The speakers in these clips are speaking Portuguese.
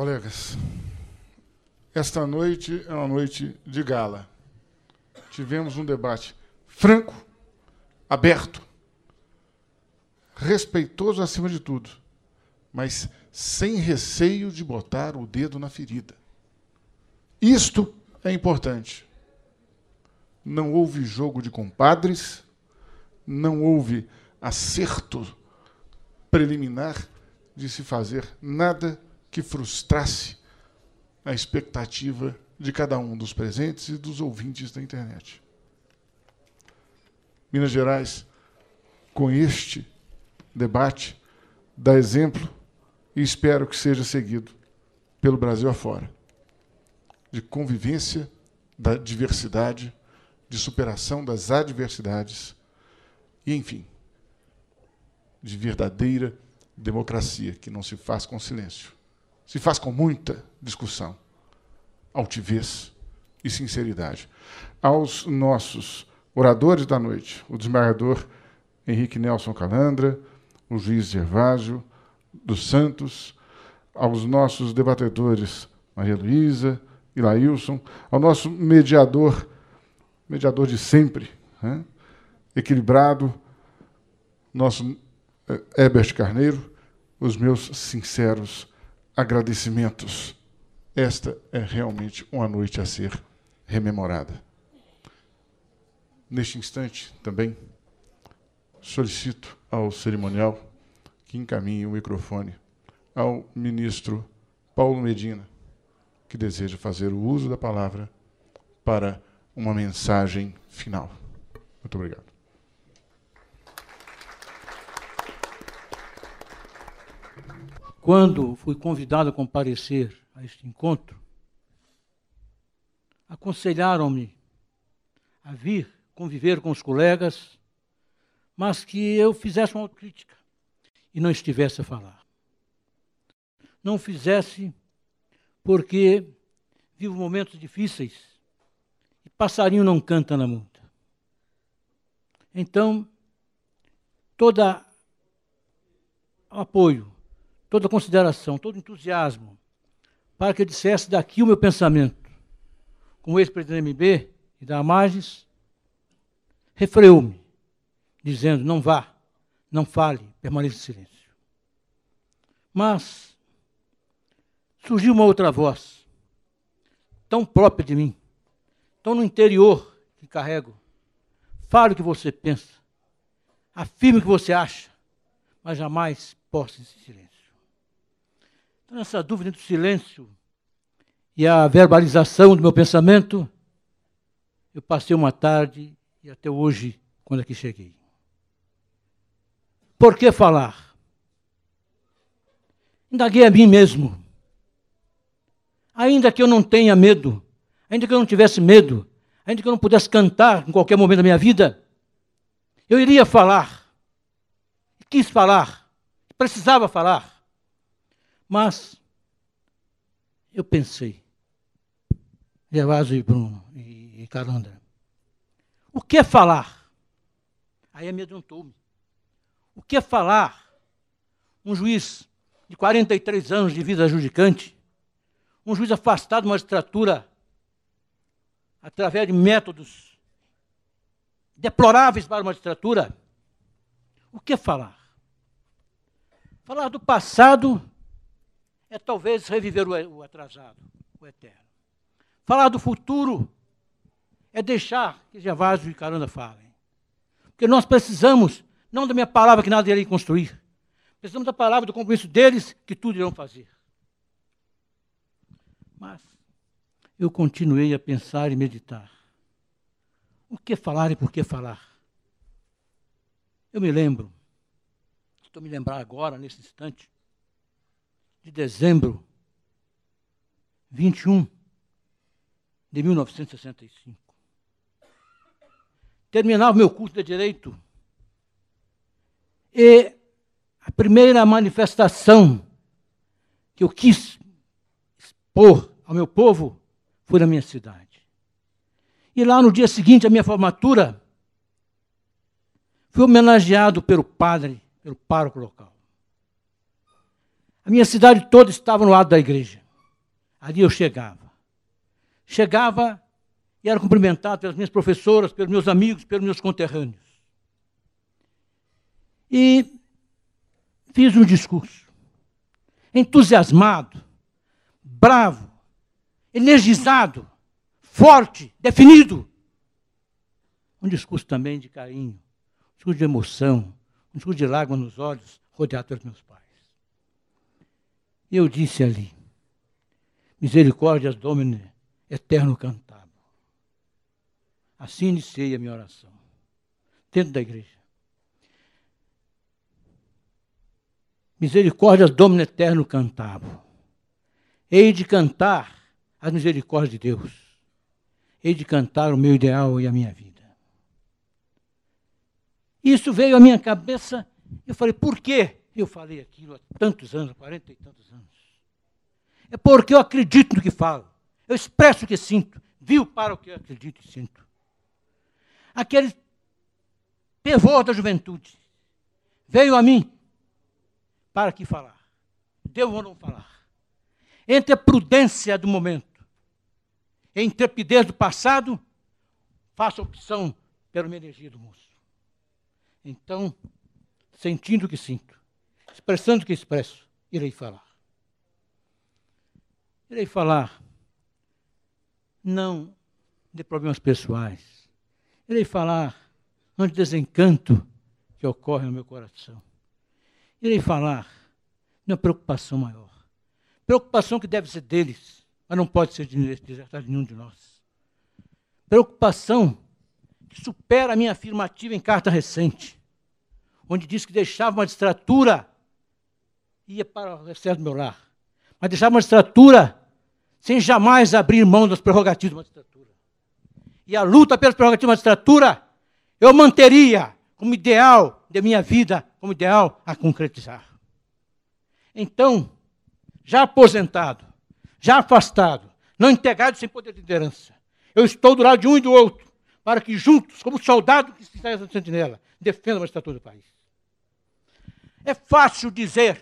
Colegas, esta noite é uma noite de gala. Tivemos um debate franco, aberto, respeitoso acima de tudo, mas sem receio de botar o dedo na ferida. Isto é importante. Não houve jogo de compadres, não houve acerto preliminar de se fazer nada que frustrasse a expectativa de cada um dos presentes e dos ouvintes da internet. Minas Gerais, com este debate, dá exemplo e espero que seja seguido pelo Brasil afora de convivência, da diversidade, de superação das adversidades e, enfim, de verdadeira democracia que não se faz com silêncio se faz com muita discussão, altivez e sinceridade. Aos nossos oradores da noite, o desembargador Henrique Nelson Calandra, o juiz Gervásio dos Santos, aos nossos debatedores Maria Luísa e Lailson, ao nosso mediador, mediador de sempre, né? equilibrado, nosso Herbert eh, Carneiro, os meus sinceros agradecimentos. Esta é realmente uma noite a ser rememorada. Neste instante, também, solicito ao cerimonial que encaminhe o microfone ao ministro Paulo Medina, que deseja fazer o uso da palavra para uma mensagem final. Muito obrigado. quando fui convidado a comparecer a este encontro, aconselharam-me a vir conviver com os colegas, mas que eu fizesse uma autocrítica e não estivesse a falar. Não fizesse porque vivo momentos difíceis e passarinho não canta na muda. Então, todo apoio toda consideração, todo entusiasmo, para que eu dissesse daqui o meu pensamento. Com o ex-presidente do MB e da Amages, refreou-me, dizendo: não vá, não fale, permaneça em silêncio. Mas surgiu uma outra voz, tão própria de mim, tão no interior que carrego. Fale o que você pensa, afirme o que você acha, mas jamais possa em silêncio. Então, nessa dúvida entre o silêncio e a verbalização do meu pensamento, eu passei uma tarde e até hoje, quando aqui é cheguei. Por que falar? Indaguei a mim mesmo. Ainda que eu não tenha medo, ainda que eu não tivesse medo, ainda que eu não pudesse cantar em qualquer momento da minha vida, eu iria falar. Quis falar, precisava falar. Mas eu pensei, Gervásio e Bruno e, e o que é falar? Aí amedrontou-me. O que é falar? Um juiz de 43 anos de vida judicante, um juiz afastado da magistratura através de métodos deploráveis para a magistratura, o que é falar? Falar do passado é talvez reviver o atrasado, o eterno. Falar do futuro é deixar que Gervásio e Caranda falem. Porque nós precisamos, não da minha palavra que nada irei construir, precisamos da palavra do compromisso deles que tudo irão fazer. Mas eu continuei a pensar e meditar. O que falar e por que falar? Eu me lembro, estou me lembrar agora, nesse instante, de dezembro 21 de 1965. Terminava meu curso de Direito e a primeira manifestação que eu quis expor ao meu povo foi na minha cidade. E lá no dia seguinte, à minha formatura, fui homenageado pelo padre, pelo pároco local. A minha cidade toda estava no lado da igreja. Ali eu chegava. Chegava e era cumprimentado pelas minhas professoras, pelos meus amigos, pelos meus conterrâneos. E fiz um discurso. Entusiasmado, bravo, energizado, forte, definido. Um discurso também de carinho, um discurso de emoção, um discurso de lágrimas nos olhos, rodeado pelos meus pais eu disse ali: Misericórdia, Domine, eterno cantabo. Assim iniciei a minha oração, dentro da igreja. Misericórdia, Domine, eterno cantabo. Hei de cantar as misericórdias de Deus. Hei de cantar o meu ideal e a minha vida. Isso veio à minha cabeça. Eu falei, por quê? Eu falei aquilo há tantos anos, quarenta e tantos anos. É porque eu acredito no que falo. Eu expresso o que sinto. Viu para o que eu acredito e sinto. Aquele fervor da juventude veio a mim para que falar. Devo ou não falar? Entre a prudência do momento e a intrepidez do passado, faço opção pela minha energia do moço. Então, sentindo o que sinto, expressando que expresso, irei falar. Irei falar não de problemas pessoais. Irei falar não de desencanto que ocorre no meu coração. Irei falar de uma preocupação maior. Preocupação que deve ser deles, mas não pode ser de nenhum de nós. Preocupação que supera a minha afirmativa em carta recente, onde diz que deixava uma distratura ia para o recesso do meu lar. Mas deixar a magistratura sem jamais abrir mão das prerrogativas da magistratura. E a luta pelas prerrogativas da magistratura eu manteria como ideal de minha vida, como ideal a concretizar. Então, já aposentado, já afastado, não integrado sem poder de liderança, eu estou do lado de um e do outro, para que juntos, como soldado que está na sentinela, defenda a magistratura do país. É fácil dizer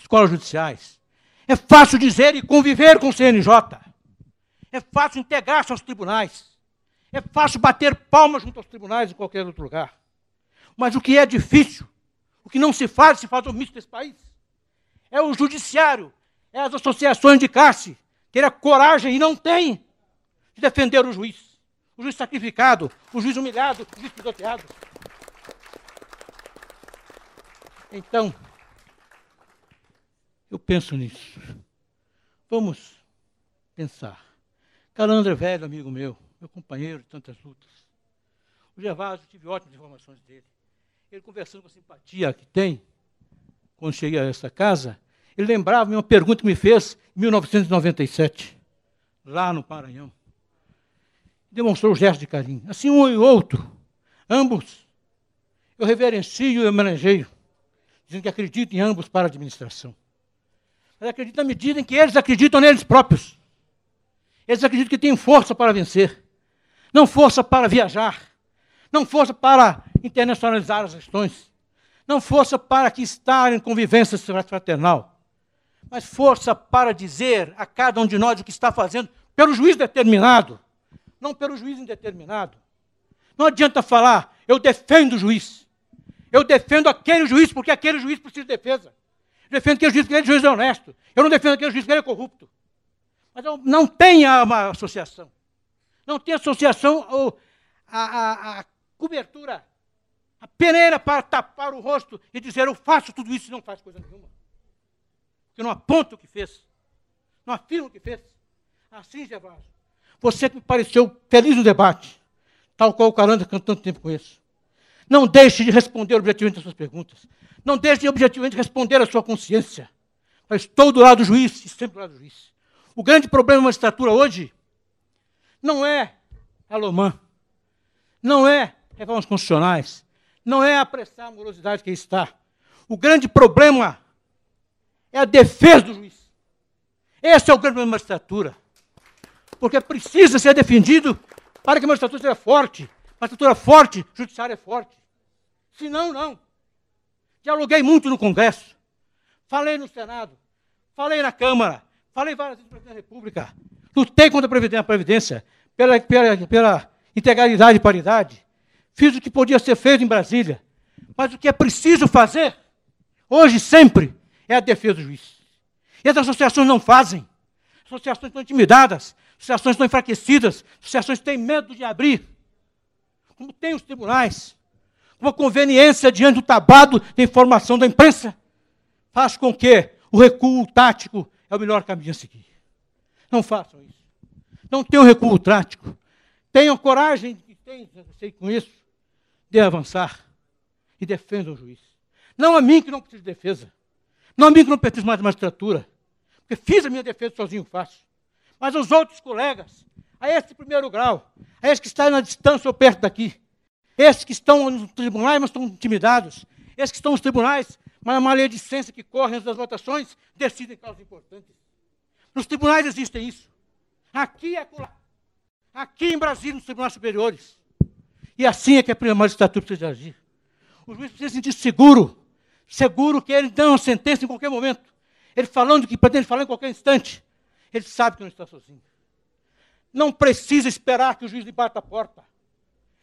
escolas judiciais. É fácil dizer e conviver com o CNJ. É fácil integrar-se aos tribunais. É fácil bater palmas junto aos tribunais em qualquer outro lugar. Mas o que é difícil, o que não se faz, se faz omisso desse país, é o judiciário, é as associações de classe ter a coragem, e não tem, de defender o juiz. O juiz sacrificado, o juiz humilhado, o juiz pisoteado. Então, eu penso nisso. Vamos pensar. Calandra é velho, amigo meu, meu companheiro de tantas lutas. O Gervásio, tive ótimas informações dele. Ele conversando com a simpatia que tem, quando cheguei a essa casa, ele lembrava-me uma pergunta que me fez em 1997, lá no Paranhão. Demonstrou um gesto de carinho. Assim, um e outro, ambos, eu reverencio e homenageio, dizendo que acredito em ambos para a administração. Eles acreditam na medida em que eles acreditam neles próprios. Eles acreditam que têm força para vencer, não força para viajar, não força para internacionalizar as questões, não força para que estar em convivência fraternal, mas força para dizer a cada um de nós o que está fazendo pelo juiz determinado, não pelo juiz indeterminado. Não adianta falar, eu defendo o juiz. Eu defendo aquele juiz porque aquele juiz precisa de defesa defendo que o juiz grego é juiz honesto. Eu não defendo que o juiz grego é corrupto. Mas não, não tem uma associação. Não tem associação ou a, a, a cobertura, a peneira para tapar o rosto e dizer eu faço tudo isso e não faço coisa nenhuma. Porque não aponta o que fez. Não afirma o que fez. Assim, Gervásio, você que me pareceu feliz no debate, tal qual o Caranda eu tanto tempo conheço, Não deixe de responder objetivamente as suas perguntas. Não deixe de objetivamente responder à sua consciência. Eu estou do lado do juiz, sempre do lado do juiz. O grande problema da magistratura hoje não é a Lomã, não é reformas constitucionais, não é apressar a morosidade que está. O grande problema é a defesa do juiz. Esse é o grande problema da magistratura. Porque precisa ser defendido para que a magistratura seja forte. A magistratura forte, judiciário é forte. Se não, não. Dialoguei muito no Congresso, falei no Senado, falei na Câmara, falei várias vezes no presidente da República. Lutei contra a Previdência, pela, pela, pela integralidade e paridade. Fiz o que podia ser feito em Brasília. Mas o que é preciso fazer, hoje e sempre, é a defesa do juiz. E as associações não fazem. associações estão intimidadas, associações estão enfraquecidas, associações têm medo de abrir. Como tem os tribunais, uma conveniência diante do tabado de informação da imprensa, faz com que o recuo tático é o melhor caminho a seguir. Não façam isso. Não tenham recuo tático. Tenham coragem, que tem, sei com isso, de avançar e defendam o juiz. Não a mim que não preciso de defesa. Não a mim que não preciso mais de magistratura. Porque fiz a minha defesa sozinho, faço. Mas aos outros colegas, a esse primeiro grau, a esse que está na distância ou perto daqui, esses que estão nos tribunais, mas estão intimidados. Esses que estão nos tribunais, mas a maledicência que corre antes das votações decidem causas importantes. Nos tribunais existe isso. Aqui é acolá. Aqui em Brasília, nos tribunais superiores. E assim é que a primeira magistratura precisa agir. O juiz precisa se sentir seguro. Seguro que ele dá uma sentença em qualquer momento. Ele falando o que pretende falar em qualquer instante. Ele sabe que não está sozinho. Não precisa esperar que o juiz lhe bata a porta.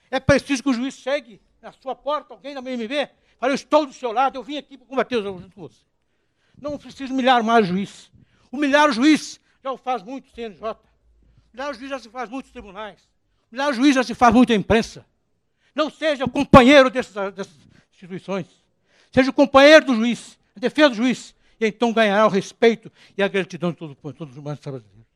É preciso que o juiz chegue na sua porta, alguém da MMB, fale, eu estou do seu lado, eu vim aqui para combater os junto com você. Não precisa humilhar mais o juiz. Humilhar o juiz já o faz muito o CNJ. Humilhar o juiz já se faz muitos tribunais. Humilhar o juiz já se faz muito a imprensa. Não seja companheiro dessas, dessas instituições. Seja o companheiro do juiz, a defesa do juiz, e então ganhará o respeito e a gratidão de todos todo os humanos brasileiros.